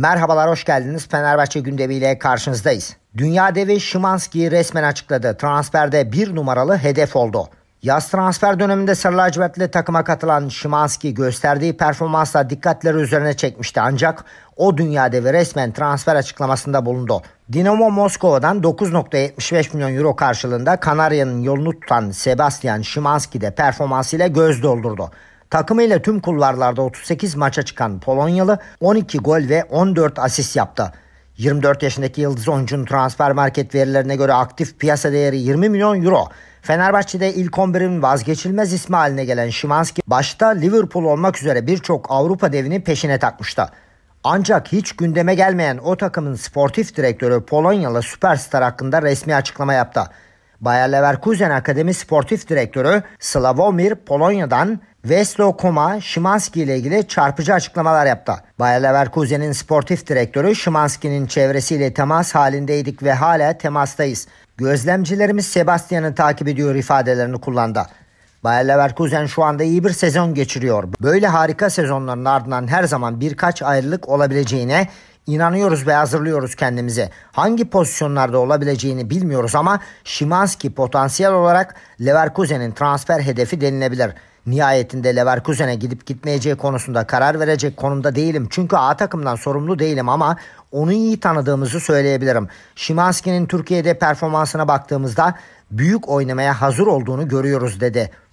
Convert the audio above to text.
Merhabalar hoş geldiniz. Fenerbahçe gündemiyle karşınızdayız. Dünya devi Şimanski resmen açıkladı. Transferde bir numaralı hedef oldu. Yaz transfer döneminde Sarı Lacivertli takıma katılan Şimanski gösterdiği performansla dikkatleri üzerine çekmişti ancak o dünya devi resmen transfer açıklamasında bulundu. Dinamo Moskova'dan 9.75 milyon euro karşılığında Kanarya'nın yolunu tutan Sebastian Şimanski de performansıyla göz doldurdu. Takımıyla tüm kulvarlarda 38 maça çıkan Polonyalı 12 gol ve 14 asist yaptı. 24 yaşındaki yıldız oyuncunun transfer market verilerine göre aktif piyasa değeri 20 milyon euro. Fenerbahçe'de ilk 11'in vazgeçilmez ismi haline gelen Şimanski başta Liverpool olmak üzere birçok Avrupa devini peşine takmıştı. Ancak hiç gündeme gelmeyen o takımın sportif direktörü Polonyalı süperstar hakkında resmi açıklama yaptı. Bayer Leverkusen Akademi Sportif Direktörü Slavomir Polonya'dan Veslo Koma Şimanski ile ilgili çarpıcı açıklamalar yaptı. Bayer Leverkusen'in sportif direktörü Şimanski'nin çevresiyle temas halindeydik ve hala temastayız. Gözlemcilerimiz Sebastian'ı takip ediyor ifadelerini kullandı. Bayer Leverkusen şu anda iyi bir sezon geçiriyor. Böyle harika sezonların ardından her zaman birkaç ayrılık olabileceğine İnanıyoruz ve hazırlıyoruz kendimizi. Hangi pozisyonlarda olabileceğini bilmiyoruz ama Şimanski potansiyel olarak Leverkusen'in transfer hedefi denilebilir. Nihayetinde Leverkusen'e gidip gitmeyeceği konusunda karar verecek konumda değilim. Çünkü A takımdan sorumlu değilim ama onu iyi tanıdığımızı söyleyebilirim. Şimanski'nin Türkiye'de performansına baktığımızda büyük oynamaya hazır olduğunu görüyoruz dedi.